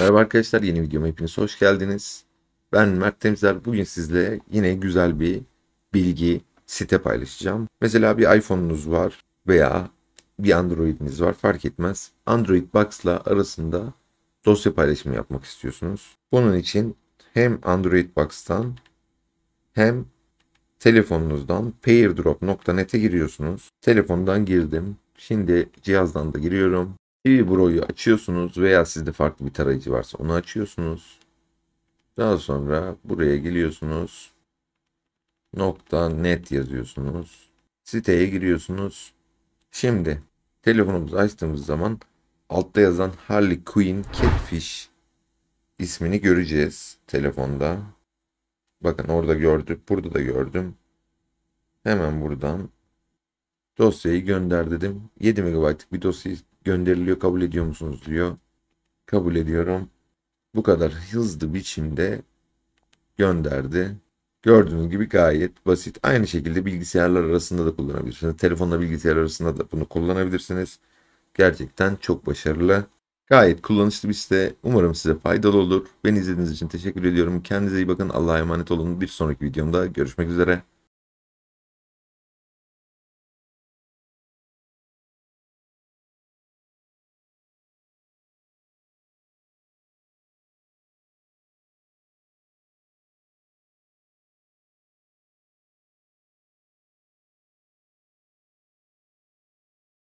Merhaba arkadaşlar yeni videoma hepiniz hoş geldiniz. Ben Mert Temizler. Bugün sizle yine güzel bir bilgi site paylaşacağım. Mesela bir iPhone'unuz var veya bir Android'iniz var fark etmez. Android Box'la arasında dosya paylaşımı yapmak istiyorsunuz. Bunun için hem Android Box'tan hem telefonunuzdan pairdrop.net'e giriyorsunuz. Telefondan girdim. Şimdi cihazdan da giriyorum. TV Bro'yu açıyorsunuz veya sizde farklı bir tarayıcı varsa onu açıyorsunuz. Daha sonra buraya geliyorsunuz. Nokta net yazıyorsunuz. Siteye giriyorsunuz. Şimdi telefonumuzu açtığımız zaman altta yazan Harley Quinn Catfish ismini göreceğiz telefonda. Bakın orada gördük. Burada da gördüm. Hemen buradan Dosyayı gönder dedim. 7 MB'lık bir dosyayı gönderiliyor. Kabul ediyor musunuz diyor. Kabul ediyorum. Bu kadar hızlı biçimde gönderdi. Gördüğünüz gibi gayet basit. Aynı şekilde bilgisayarlar arasında da kullanabilirsiniz. Telefonla bilgisayar arasında da bunu kullanabilirsiniz. Gerçekten çok başarılı. Gayet kullanışlı bir site. Umarım size faydalı olur. Beni izlediğiniz için teşekkür ediyorum. Kendinize iyi bakın. Allah'a emanet olun. Bir sonraki videomda görüşmek üzere.